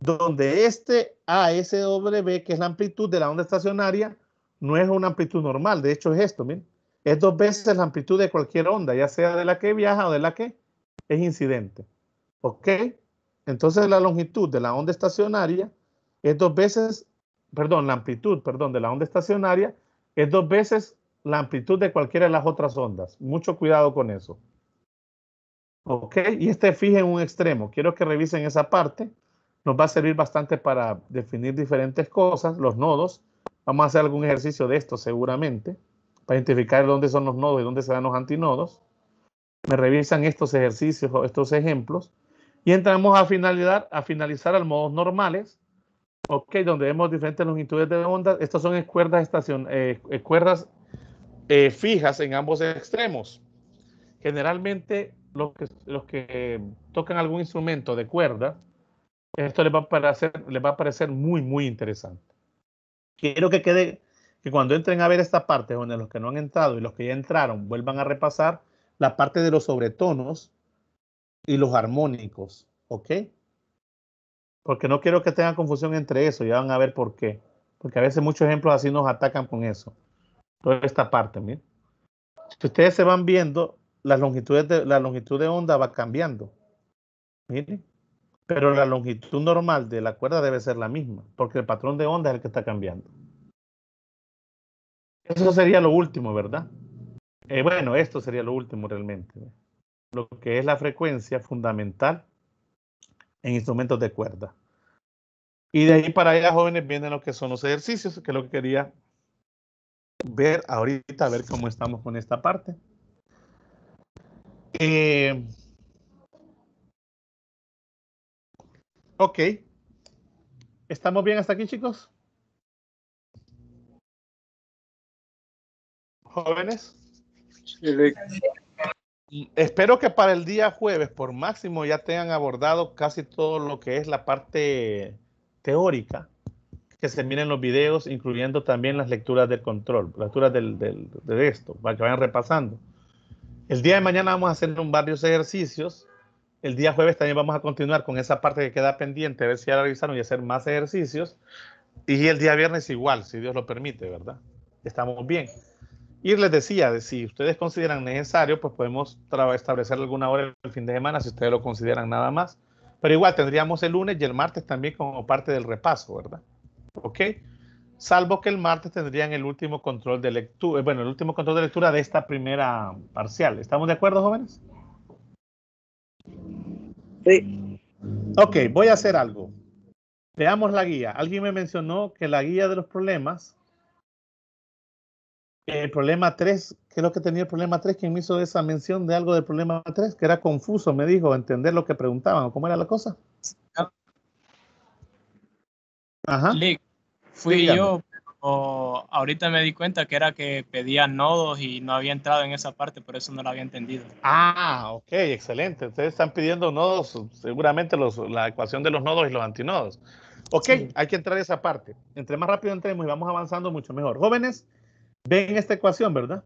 donde este ASW, que es la amplitud de la onda estacionaria, no es una amplitud normal, de hecho es esto, miren, es dos veces la amplitud de cualquier onda, ya sea de la que viaja o de la que es incidente. ¿Ok? Entonces la longitud de la onda estacionaria es dos veces, perdón, la amplitud, perdón, de la onda estacionaria es dos veces la amplitud de cualquiera de las otras ondas. Mucho cuidado con eso. ¿Ok? Y este fije en un extremo. Quiero que revisen esa parte nos va a servir bastante para definir diferentes cosas, los nodos. Vamos a hacer algún ejercicio de esto seguramente, para identificar dónde son los nodos y dónde se dan los antinodos. Me revisan estos ejercicios o estos ejemplos. Y entramos a finalizar, a finalizar al modos normales, ok, donde vemos diferentes longitudes de onda. Estas son cuerdas, estacion, eh, eh, cuerdas eh, fijas en ambos extremos. Generalmente los que, los que tocan algún instrumento de cuerda esto les va, a parecer, les va a parecer muy, muy interesante. Quiero que quede, que cuando entren a ver esta parte, donde los que no han entrado y los que ya entraron vuelvan a repasar la parte de los sobretonos y los armónicos, ¿ok? Porque no quiero que tengan confusión entre eso, ya van a ver por qué. Porque a veces muchos ejemplos así nos atacan con eso. Toda esta parte, miren. Si ustedes se van viendo, la longitud de, la longitud de onda va cambiando. Miren pero la longitud normal de la cuerda debe ser la misma, porque el patrón de onda es el que está cambiando. Eso sería lo último, ¿verdad? Eh, bueno, esto sería lo último realmente. Lo que es la frecuencia fundamental en instrumentos de cuerda. Y de ahí para allá, jóvenes, vienen lo que son los ejercicios, que es lo que quería ver ahorita, ver cómo estamos con esta parte. Eh, Ok. ¿Estamos bien hasta aquí, chicos? Jóvenes. Espero que para el día jueves, por máximo, ya tengan abordado casi todo lo que es la parte teórica, que se miren los videos, incluyendo también las lecturas del control, lecturas de esto, para que vayan repasando. El día de mañana vamos a hacer un varios ejercicios el día jueves también vamos a continuar con esa parte que queda pendiente, a ver si ya la revisaron y hacer más ejercicios. Y el día viernes igual, si Dios lo permite, ¿verdad? Estamos bien. Y les decía, de si ustedes consideran necesario, pues podemos establecer alguna hora el fin de semana, si ustedes lo consideran nada más. Pero igual tendríamos el lunes y el martes también como parte del repaso, ¿verdad? ¿Ok? Salvo que el martes tendrían el último control de lectura, eh, bueno, el último control de lectura de esta primera parcial. ¿Estamos de acuerdo, jóvenes? Sí. Ok, voy a hacer algo. Veamos la guía. Alguien me mencionó que la guía de los problemas, el problema 3, ¿qué es lo que tenía el problema 3, quien me hizo esa mención de algo del problema 3, que era confuso, me dijo, entender lo que preguntaban o cómo era la cosa. Ah. Ajá. fui yo ahorita me di cuenta que era que pedían nodos y no había entrado en esa parte, por eso no lo había entendido. Ah, ok, excelente. Ustedes están pidiendo nodos, seguramente los, la ecuación de los nodos y los antinodos. Ok, hay que entrar a esa parte. Entre más rápido entremos y vamos avanzando, mucho mejor. Jóvenes, ven esta ecuación, ¿verdad?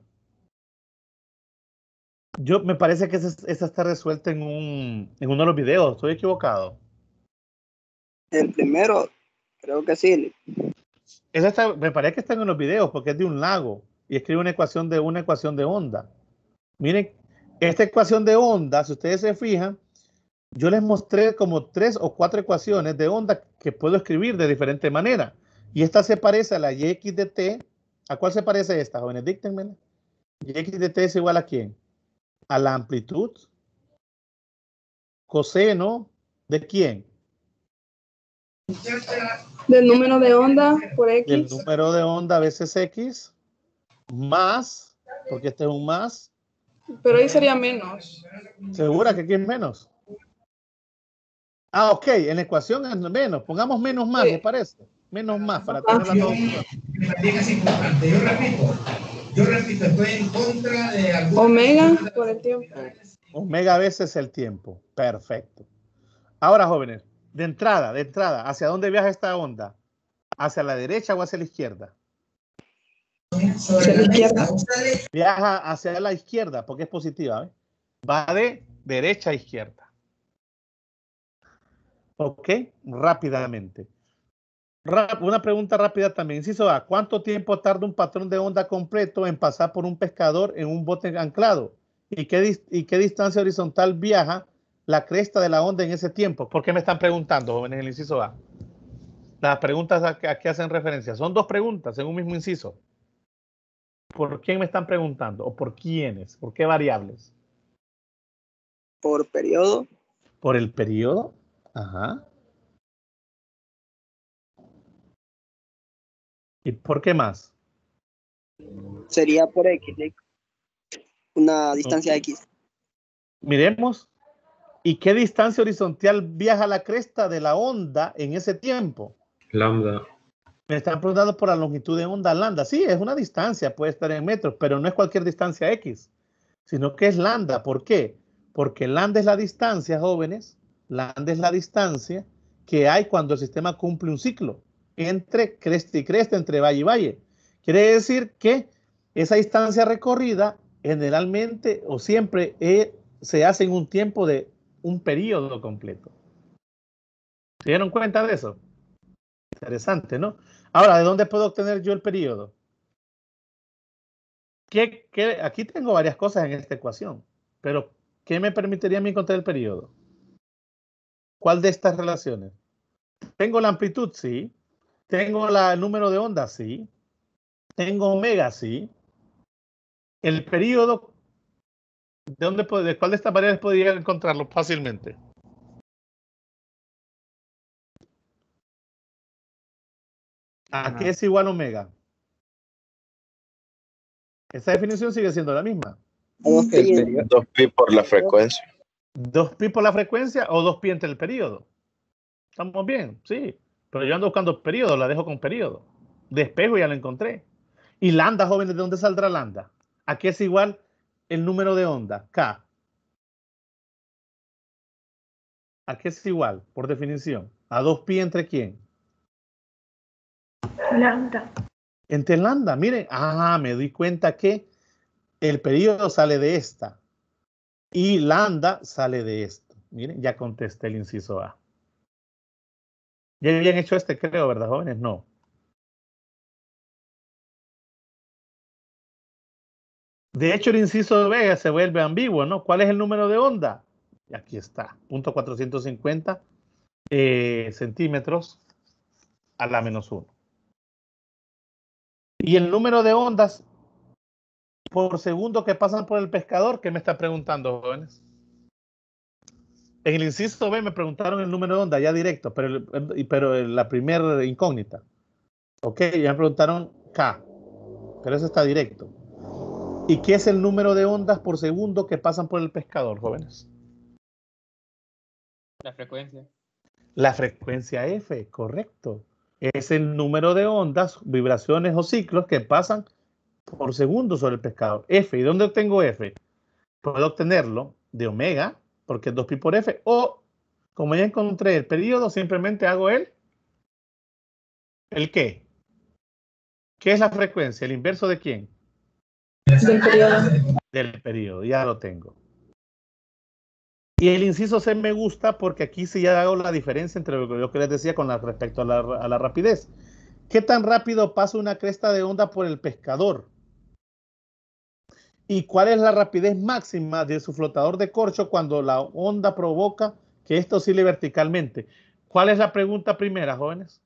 Yo me parece que esa, está resuelta en, un, en uno de los videos. ¿Estoy equivocado? El primero, creo que sí me parece que está en unos videos porque es de un lago y escribe una ecuación de una ecuación de onda. Miren, esta ecuación de onda, si ustedes se fijan, yo les mostré como tres o cuatro ecuaciones de onda que puedo escribir de diferente manera. Y esta se parece a la yx de t. ¿A cuál se parece esta, jóvenes? Y yx de t es igual a quién? A la amplitud coseno de quién? del número de onda por X. Del número de onda veces X más, porque este es un más. Pero ahí sería menos. ¿Segura que aquí es menos? Ah, ok, en la ecuación es menos. Pongamos menos más, me parece? Menos más para ah. tener la También es importante. Yo repito, yo repito, estoy en contra de Omega por el tiempo. Omega veces el tiempo. Perfecto. Ahora, jóvenes, de entrada, de entrada, ¿hacia dónde viaja esta onda? ¿Hacia la derecha o hacia la izquierda? Viaja hacia la izquierda porque es positiva. Va de derecha a izquierda. Ok, rápidamente. Una pregunta rápida también. Inciso A. ¿Cuánto tiempo tarda un patrón de onda completo en pasar por un pescador en un bote anclado? ¿Y qué, distancia horizontal viaja la cresta de la onda en ese tiempo? ¿Por qué me están preguntando, jóvenes, el inciso A? Las preguntas a que, hacen referencia son dos preguntas en un mismo inciso. ¿Por quién me están preguntando? ¿O por quiénes? ¿Por qué variables? Por periodo. ¿Por el periodo? Ajá. ¿Y por qué más? Sería por X, una distancia X. Miremos ¿Y qué distancia horizontal viaja la cresta de la onda en ese tiempo? Lambda. Me están preguntando por la longitud de onda lambda. Sí, es una distancia, puede estar en metros, pero no es cualquier distancia X, sino que es lambda. ¿Por qué? Porque lambda es la distancia, jóvenes, lambda es la distancia que hay cuando el sistema cumple un ciclo entre cresta y cresta, entre valle y valle. Quiere decir que esa distancia recorrida generalmente o siempre eh, se hace en un tiempo de un periodo completo. ¿Se dieron cuenta de eso? Interesante, ¿no? Ahora, ¿de dónde puedo obtener yo el periodo? aquí tengo varias cosas en esta ecuación, pero ¿qué me permitiría a mí encontrar el periodo? ¿Cuál de estas relaciones? Tengo la amplitud, sí. Tengo el número de onda, sí. Tengo omega, sí. El periodo ¿De, dónde, ¿De cuál de estas variables podría encontrarlo fácilmente? ¿A qué es igual omega? Esa definición sigue siendo la misma. 2pi por la frecuencia. ¿Dos pi por la frecuencia o dos pi entre el periodo. Estamos bien, sí. Pero yo ando buscando periodo, la dejo con periodo. Despejo ya la encontré. Y lambda, jóvenes, ¿de dónde saldrá lambda? ¿A qué es igual el número de onda, K, ¿a qué es igual, por definición? ¿A 2pi entre quién? Lambda. Entre lambda, miren, ah, me di cuenta que el periodo sale de esta y lambda sale de esto. Miren, ya contesté el inciso A. Ya habían hecho este, creo, ¿verdad, jóvenes? No. De hecho, el inciso B se vuelve ambiguo, ¿no? ¿Cuál es el número de onda? Y aquí está, punto 450 eh, centímetros a la menos 1. Y el número de ondas por segundo que pasan por el pescador, ¿qué me está preguntando, jóvenes? En el inciso B me preguntaron el número de onda ya directo, pero, pero la primera incógnita. Ok, ya me preguntaron K, pero eso está directo. ¿Y qué es el número de ondas por segundo que pasan por el pescador, jóvenes? La frecuencia. La frecuencia F, correcto. Es el número de ondas, vibraciones o ciclos que pasan por segundo sobre el pescador. F, ¿y dónde obtengo F? Puedo obtenerlo de omega, porque es 2pi por F, o como ya encontré el periodo, simplemente hago el ¿El qué? ¿Qué es la frecuencia? ¿El inverso de quién? Del periodo. ya lo tengo. Y el inciso C me gusta porque aquí sí ya hago la diferencia entre lo que les decía con respecto a la, a la rapidez. ¿Qué tan rápido pasa una cresta de onda por el pescador? ¿Y cuál es la rapidez máxima de su flotador de corcho cuando la onda provoca que esto oscile verticalmente? ¿Cuál es la pregunta primera, jóvenes?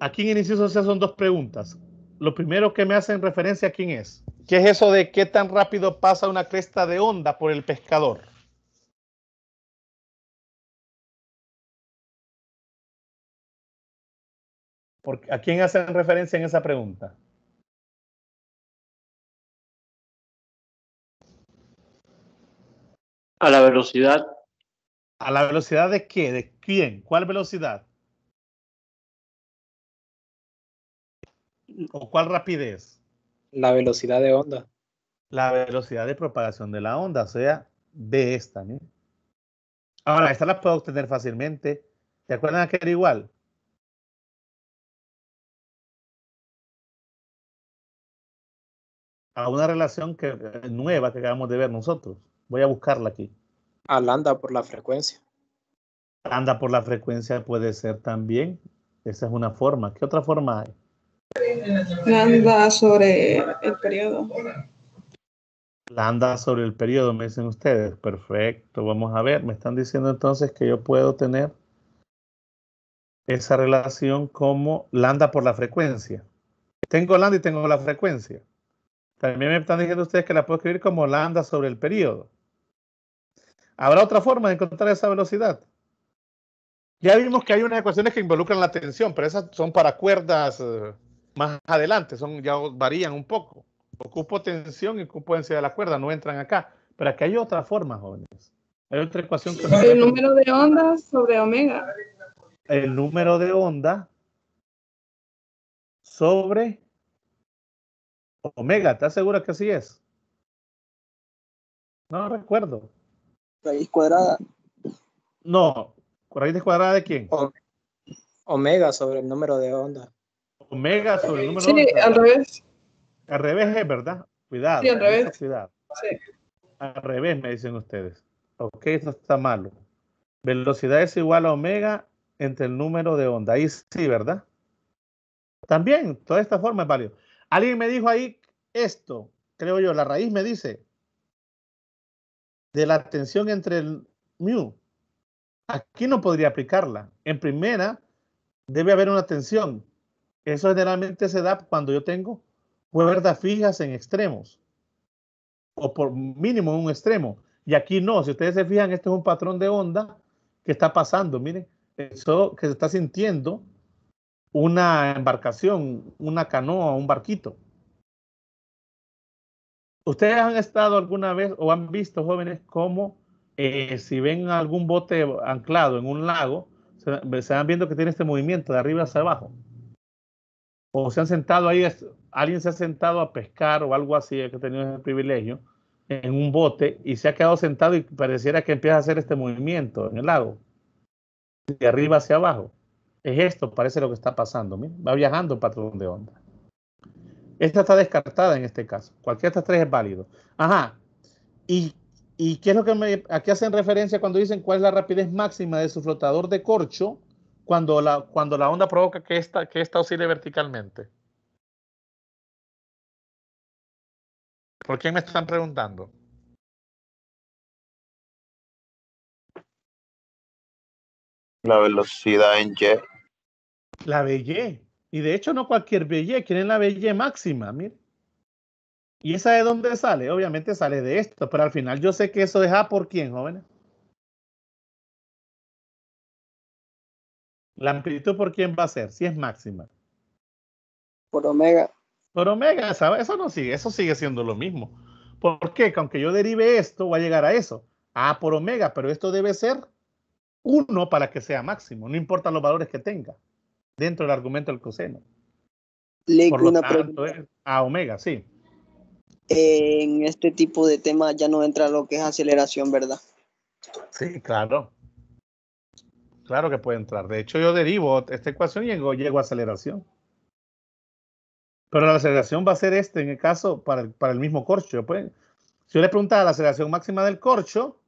aquí en Inicio son dos preguntas. Lo primero que me hacen referencia a quién es. ¿Qué es eso de qué tan rápido pasa una cresta de onda por el pescador? ¿A quién hacen referencia en esa pregunta? A la velocidad. ¿A la velocidad de qué? ¿De quién? ¿Cuál velocidad? o cuál rapidez? La velocidad de onda. La velocidad de propagación de la onda, o sea, de esta. Ahora, esta la puedo obtener fácilmente. ¿Te acuerdan que era igual? A una relación que, eh, nueva que acabamos de ver nosotros. Voy a buscarla aquí. Al anda por la frecuencia. Anda por la frecuencia puede ser también. Esa es una forma. ¿Qué otra forma hay? Landa sobre el periodo. Landa sobre el periodo, me dicen ustedes. Perfecto, vamos a ver. Me están diciendo entonces que yo puedo tener esa relación como lambda por la frecuencia. Tengo lambda y tengo la frecuencia. También me están diciendo ustedes que la puedo escribir como lambda sobre el periodo. ¿Habrá otra forma de encontrar esa velocidad? Ya vimos que hay unas ecuaciones que involucran la tensión, pero esas son para cuerdas. Eh, más adelante, son, ya varían un poco. Ocupo tensión y ocupo densidad de la cuerda, no entran acá. Pero aquí hay otra forma, jóvenes. Hay otra ecuación que... El número de ondas sobre omega. El número de onda sobre omega. ¿Estás segura que así es? No recuerdo. Raíz cuadrada. No. ¿Raíz cuadrada de quién? omega sobre el número de onda. Omega sobre el número Sí, al revés. Al revés es verdad. Cuidado. Sí, al revés. Al revés, me dicen ustedes. Ok, eso está malo. Velocidad es igual a omega entre el número de onda. Ahí sí, ¿verdad? También, toda esta forma es Alguien me dijo ahí esto, creo yo, la raíz me dice, de la tensión entre el mu. Aquí no podría aplicarla. En primera, debe haber una tensión, eso generalmente se da cuando yo tengo cuerdas fijas en extremos o por mínimo en un extremo. Y aquí no, si ustedes se fijan, este es un patrón de onda que está pasando. Miren, eso que se está sintiendo una embarcación, una canoa, un barquito. ¿Ustedes han estado alguna vez o han visto jóvenes cómo eh, si ven algún bote anclado en un lago, se van viendo que tiene este movimiento de arriba hacia abajo? o se han sentado ahí, alguien se ha sentado a pescar o algo así, que ha tenido ese privilegio, en un bote y se ha quedado sentado y pareciera que empieza a hacer este movimiento en el lago, de arriba hacia abajo. Es esto, parece lo que está pasando. va viajando el patrón de onda. Esta está descartada en este caso. Cualquiera de estas tres es válido. Ajá. ¿Y, qué es lo que me, hacen referencia cuando dicen cuál es la rapidez máxima de su flotador de corcho? cuando la, cuando la onda provoca que esta, que esta oscile verticalmente? ¿Por qué me están preguntando? La velocidad en Y. La Y. Y de hecho no cualquier Y, quieren la Y máxima, mire. ¿Y esa de dónde sale? Obviamente sale de esto, pero al final yo sé que eso es A por quién, jóvenes. ¿La amplitud por quién va a ser? Si es máxima. Por omega. Por omega, ¿sabes? Eso no sigue, eso sigue siendo lo mismo. ¿Por qué? aunque yo derive esto, va a llegar a eso. A por omega, pero esto debe ser 1 para que sea máximo, no importa los valores que tenga dentro del argumento del coseno. Le una pregunta. a omega, sí. En este tipo de temas ya no entra lo que es aceleración, ¿verdad? Sí, claro. Claro que puede entrar. De hecho, yo derivo esta ecuación y llego, a aceleración. Pero la aceleración va a ser este, en el caso, para el, mismo corcho. Pues, si yo le preguntara la aceleración máxima del corcho,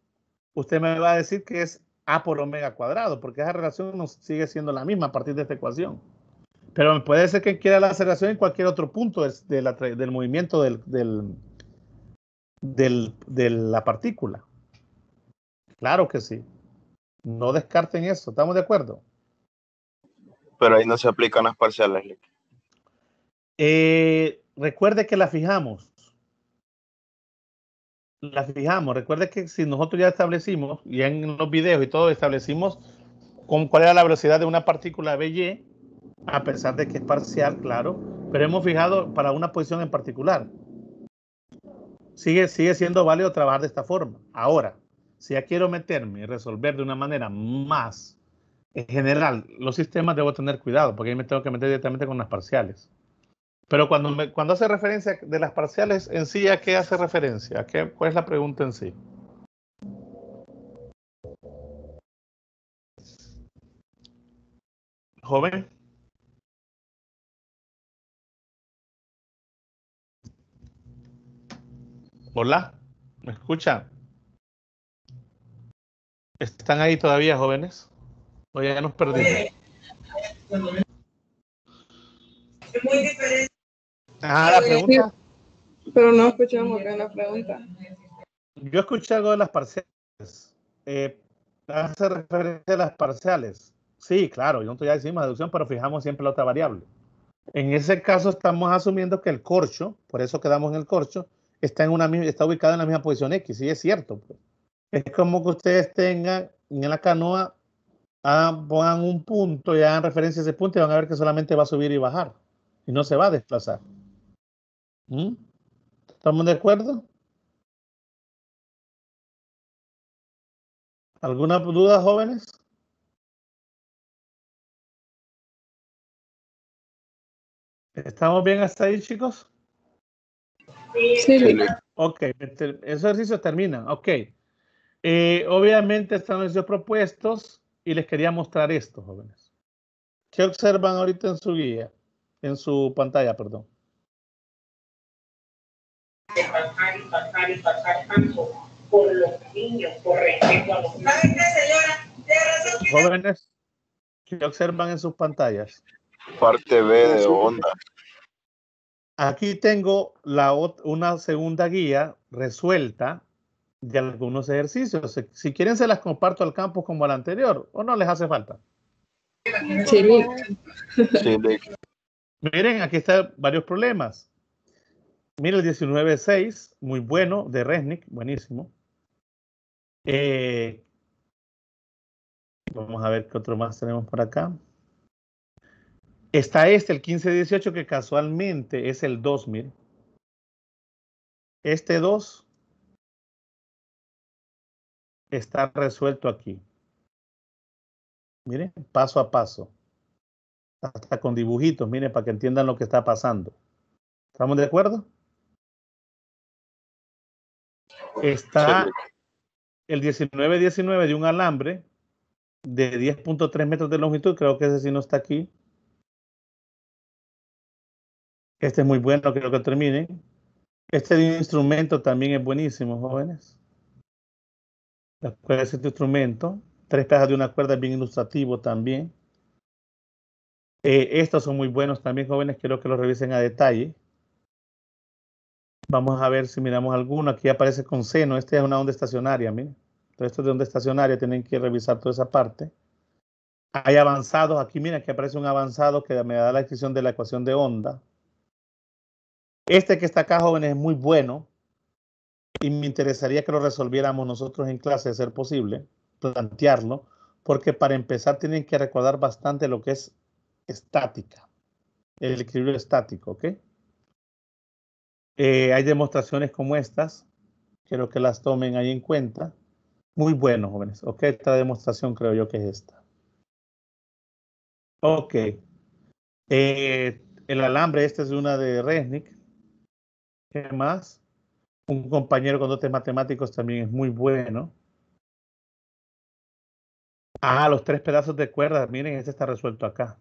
usted me va a decir que es a por omega cuadrado, porque esa relación nos sigue siendo la misma a partir de esta ecuación. Pero puede ser que quiera la aceleración en cualquier otro punto del movimiento de la partícula. Claro que sí. No descarten eso, ¿estamos de acuerdo? Pero ahí no se aplican las parciales, eh, recuerde que la fijamos. La fijamos. Recuerde que si nosotros ya establecimos, y en los videos y todo, establecimos con cuál era la velocidad de una partícula BY, e, a pesar de que es parcial, claro, pero hemos fijado para una posición en particular. Sigue, sigue siendo válido trabajar de esta forma. Ahora, si ya quiero meterme y resolver de una manera más en general los sistemas, debo tener cuidado, porque ahí me tengo que meter directamente con las parciales. Pero cuando, cuando hace referencia de las parciales en sí, ¿a qué hace referencia? ¿Cuál es la pregunta en sí? ¿Joven? Hola, ¿me escucha? ¿Están ahí todavía, jóvenes? O ya nos perdimos. Es Muy diferente. Ah, la pregunta. Pero no escuchamos bien la pregunta. Yo escuché algo de las parciales. Eh, hace referencia a las parciales. Sí, claro, nosotros ya decimos deducción, pero fijamos siempre la otra variable. En ese caso estamos asumiendo que el corcho, por eso quedamos en el corcho, está, en una, está ubicado en la misma posición X, sí es cierto. Pues. Es como que ustedes tengan en la canoa, pongan un punto y hagan referencia a ese punto y van a ver que solamente va a subir y bajar y no se va a desplazar. ¿Mm? ¿Estamos de acuerdo? ¿Alguna duda, jóvenes? ¿Estamos bien hasta ahí, chicos? Sí. sí. Ok, este, ese ejercicio termina. Ok. Eh, obviamente están los propuestos y les quería mostrar esto, jóvenes. ¿Qué observan ahorita en su guía? En su pantalla, perdón. los Jóvenes, ¿qué observan en sus pantallas? Parte B de onda. Aquí tengo la, una segunda guía resuelta de algunos ejercicios. Si quieren se las comparto al campus como al anterior o no les hace falta. Miren, aquí están varios problemas. Miren el 19.6, muy bueno, de Resnick, buenísimo. Eh, vamos a ver qué otro más tenemos por acá. Está este, el 1518, que casualmente es el 2000. Este 2 está resuelto aquí. Miren, paso a paso. Hasta con dibujitos, miren, para que entiendan lo que está pasando. ¿Estamos de acuerdo? Está el 19-19 de un alambre de 10.3 metros de longitud. Creo que ese sí no está aquí. Este es muy bueno, creo que terminen. Este instrumento también es buenísimo, jóvenes. La cuerda de este instrumento. Tres cajas de una cuerda bien ilustrativo también. Eh, estos son muy buenos también, jóvenes. Quiero que los revisen a detalle. Vamos a ver si miramos alguno. Aquí aparece con seno. Esta es una onda estacionaria, miren. Todo esto es de onda estacionaria. Tienen que revisar toda esa parte. Hay avanzados. Aquí, miren, aquí aparece un avanzado que me da la descripción de la ecuación de onda. Este que está acá, jóvenes, es muy bueno y me interesaría que lo resolviéramos nosotros en clase, de ser posible, plantearlo, porque para empezar tienen que recordar bastante lo que es estática, el equilibrio estático, ¿ok? Eh, hay demostraciones como estas, quiero que las tomen ahí en cuenta. Muy bueno, jóvenes, ¿ok? Esta demostración creo yo que es esta. Ok. Eh, el alambre, esta es una de Resnick. ¿Qué más? un compañero con dotes matemáticos también es muy bueno. Ah, los tres pedazos de cuerda, miren, este está resuelto acá.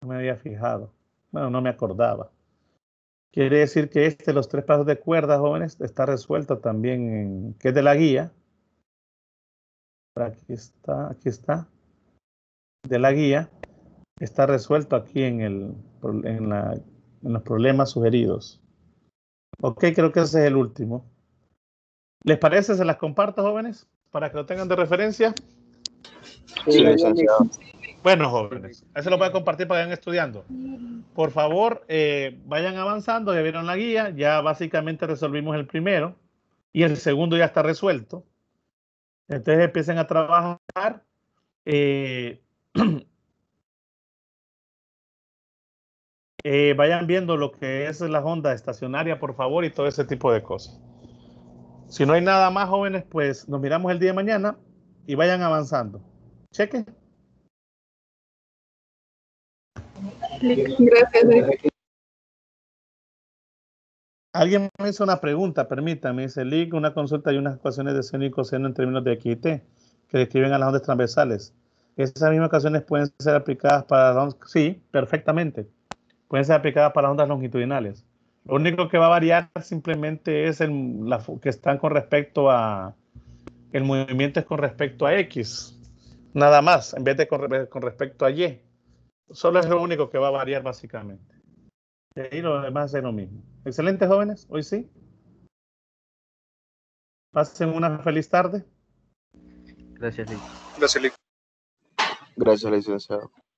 No me había fijado. Bueno, no me acordaba. Quiere decir que este, los tres pedazos de cuerda, jóvenes, está resuelto también, en, que es de la guía. Aquí está, aquí está. De la guía. Está resuelto aquí en, el, en los problemas sugeridos. Ok, creo que ese es el último. ¿Les parece? ¿Se las comparto, jóvenes? Para que lo tengan de referencia. Sí, bueno, jóvenes, eso lo voy a compartir para que vayan estudiando. Por favor, eh, vayan avanzando, ya vieron la guía, ya básicamente resolvimos el primero y el segundo ya está resuelto. Entonces empiecen a trabajar. Eh, Eh, vayan viendo lo que es la onda estacionaria, por favor, y todo ese tipo de cosas. Si no hay nada más, jóvenes, pues nos miramos el día de mañana y vayan avanzando. Cheque. Gracias. Alguien me hizo una pregunta, permítame, dice Lick, una consulta y unas ecuaciones de seno y coseno en términos de T que describen a las ondas transversales. ¿Esas mismas ecuaciones pueden ser aplicadas para ondas? Sí, perfectamente pueden ser aplicadas para ondas longitudinales. Lo único que va a variar simplemente es el, que están con respecto a el movimiento es con respecto a X, nada más, en vez de con, eh, respecto a Y. Solo es lo único que va a variar básicamente. Y lo demás es lo mismo. Excelente, jóvenes, hoy sí. Pasen una feliz tarde. Gracias, Lico. Gracias, Lico. Gracias, licenciado.